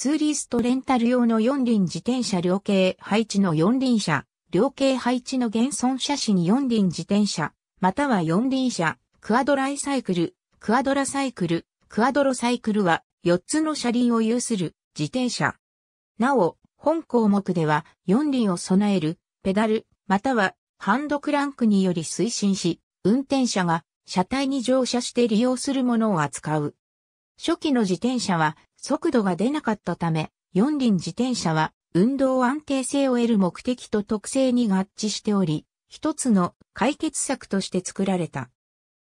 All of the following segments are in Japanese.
ツーリストレンタル用の四輪自転車両形配置の四輪車、両形配置の現存車種に四輪自転車、または四輪車、クアドライサイクル、クアドラサイクル、クアドロサイクルは四つの車輪を有する自転車。なお、本項目では四輪を備えるペダル、またはハンドクランクにより推進し、運転者が車体に乗車して利用するものを扱う。初期の自転車は速度が出なかったため、四輪自転車は運動安定性を得る目的と特性に合致しており、一つの解決策として作られた。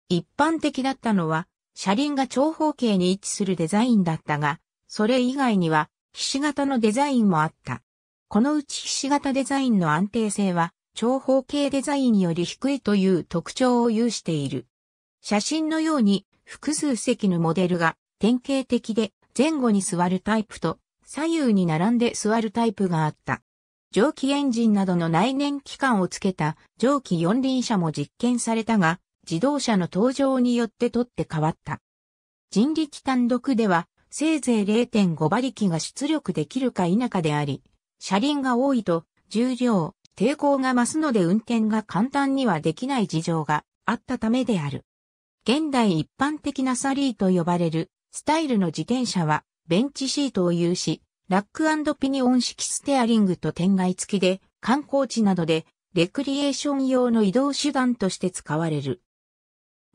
一般的だったのは、車輪が長方形に位置するデザインだったが、それ以外には、ひし形のデザインもあった。このうちひし形デザインの安定性は、長方形デザインより低いという特徴を有している。写真のように複数席のモデルが典型的で前後に座るタイプと左右に並んで座るタイプがあった。蒸気エンジンなどの内燃機関をつけた蒸気四輪車も実験されたが、自動車の登場によって取って変わった。人力単独では、せいぜい0.5馬力が出力できるか否かであり、車輪が多いと重量、抵抗が増すので運転が簡単にはできない事情があったためである。現代一般的なサリーと呼ばれるスタイルの自転車は、ベンチシートを有し、ラックピニオン式ステアリングと天外付きで、観光地などで、レクリエーション用の移動手段として使われる。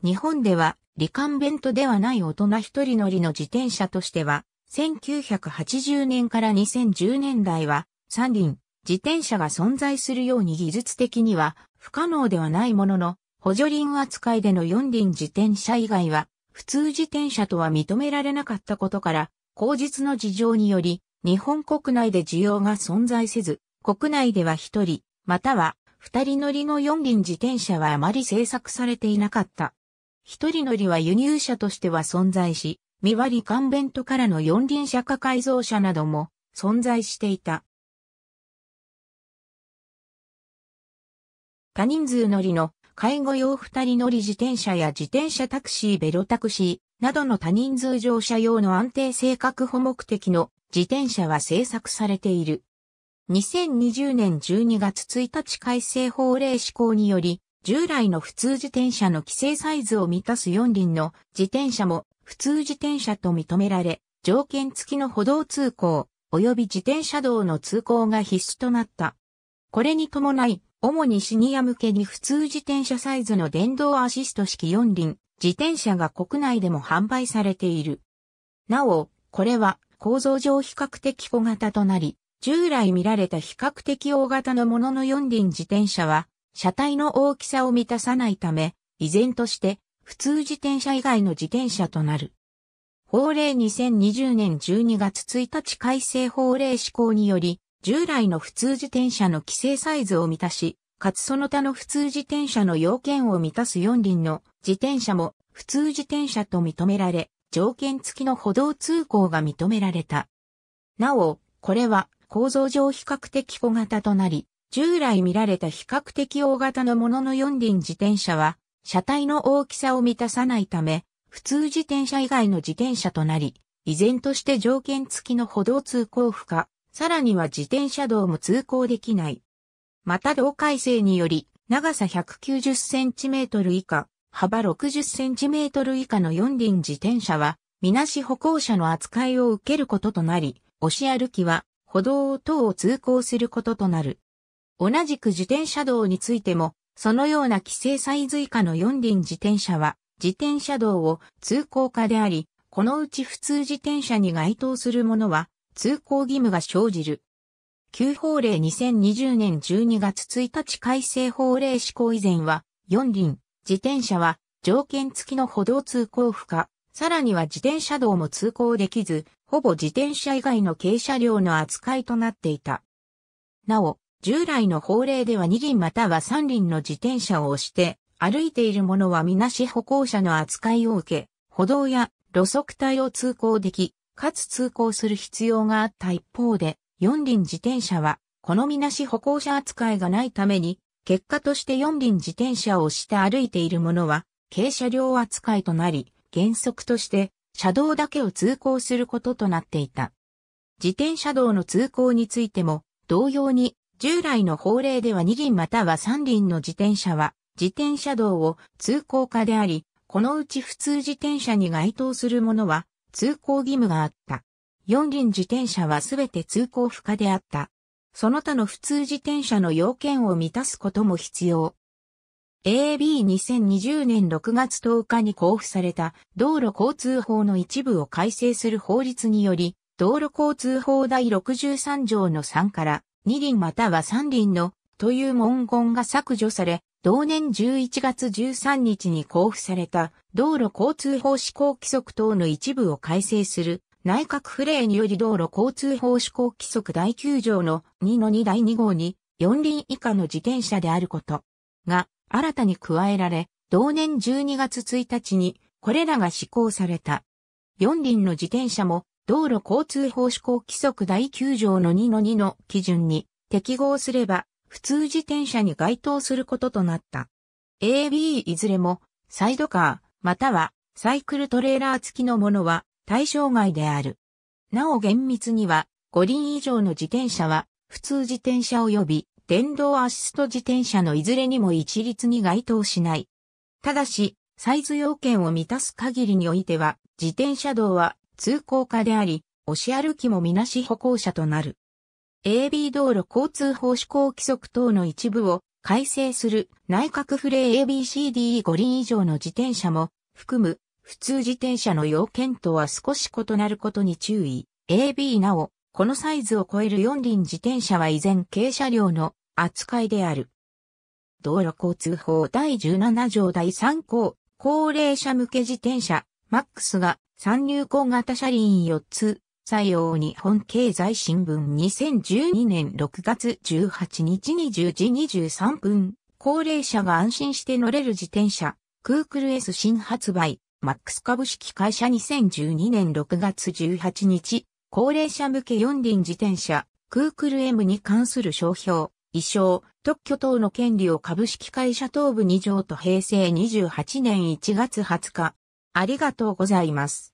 日本では、リカンベントではない大人一人乗りの自転車としては、1980年から2010年代は、三輪、自転車が存在するように技術的には不可能ではないものの、補助輪扱いでの四輪自転車以外は、普通自転車とは認められなかったことから、口実の事情により、日本国内で需要が存在せず、国内では一人、または二人乗りの四輪自転車はあまり製作されていなかった。一人乗りは輸入車としては存在し、見割りカンベントからの四輪車化改造車なども存在していた。多人数乗りの介護用二人乗り自転車や自転車タクシーベロタクシーなどの多人数乗車用の安定性確保目的の自転車は製作されている。2020年12月1日改正法令施行により、従来の普通自転車の規制サイズを満たす四輪の自転車も普通自転車と認められ、条件付きの歩道通行及び自転車道の通行が必須となった。これに伴い、主にシニア向けに普通自転車サイズの電動アシスト式4輪、自転車が国内でも販売されている。なお、これは構造上比較的小型となり、従来見られた比較的大型のものの4輪自転車は、車体の大きさを満たさないため、依然として普通自転車以外の自転車となる。法令2020年12月1日改正法令施行により、従来の普通自転車の規制サイズを満たし、かつその他の普通自転車の要件を満たす四輪の自転車も普通自転車と認められ、条件付きの歩道通行が認められた。なお、これは構造上比較的小型となり、従来見られた比較的大型のものの四輪自転車は、車体の大きさを満たさないため、普通自転車以外の自転車となり、依然として条件付きの歩道通行不可さらには自転車道も通行できない。また同改正により、長さ 190cm 以下、幅 60cm 以下の四輪自転車は、みなし歩行者の扱いを受けることとなり、押し歩きは、歩道等を通行することとなる。同じく自転車道についても、そのような規制サイズ以下の四輪自転車は、自転車道を通行化であり、このうち普通自転車に該当するものは、通行義務が生じる。旧法令2020年12月1日改正法令施行以前は、四輪、自転車は条件付きの歩道通行不可、さらには自転車道も通行できず、ほぼ自転車以外の軽車両の扱いとなっていた。なお、従来の法令では二輪または三輪の自転車を押して、歩いている者はみなし歩行者の扱いを受け、歩道や路側帯を通行でき、かつ通行する必要があった一方で、四輪自転車は、好みなし歩行者扱いがないために、結果として四輪自転車を押して歩いている者は、軽車両扱いとなり、原則として、車道だけを通行することとなっていた。自転車道の通行についても、同様に、従来の法令では二輪または三輪の自転車は、自転車道を通行化であり、このうち普通自転車に該当するものは、通行義務があった。四輪自転車はすべて通行不可であった。その他の普通自転車の要件を満たすことも必要。AB2020 年6月10日に交付された道路交通法の一部を改正する法律により、道路交通法第63条の3から2輪または3輪のという文言が削除され、同年11月13日に交付された道路交通法施行規則等の一部を改正する内閣府令により道路交通法施行規則第9条の2の2第2号に4輪以下の自転車であることが新たに加えられ、同年12月1日にこれらが施行された。4輪の自転車も道路交通法施行規則第9条の2の2の基準に適合すれば普通自転車に該当することとなった。AB いずれも、サイドカー、または、サイクルトレーラー付きのものは、対象外である。なお厳密には、五輪以上の自転車は、普通自転車及び、電動アシスト自転車のいずれにも一律に該当しない。ただし、サイズ要件を満たす限りにおいては、自転車道は通行化であり、押し歩きもみなし歩行者となる。AB 道路交通法施行規則等の一部を改正する内閣府令 ABCDE5 輪以上の自転車も含む普通自転車の要件とは少し異なることに注意。AB なお、このサイズを超える4輪自転車は依然軽車両の扱いである。道路交通法第17条第3項、高齢者向け自転車、マックスが参入高型車輪4つ、採用日本経済新聞2012年6月18日20時23分、高齢者が安心して乗れる自転車、クークル S 新発売、マックス株式会社2012年6月18日、高齢者向け四輪自転車、クークル M に関する商標、衣装、特許等の権利を株式会社東部2条と平成28年1月20日。ありがとうございます。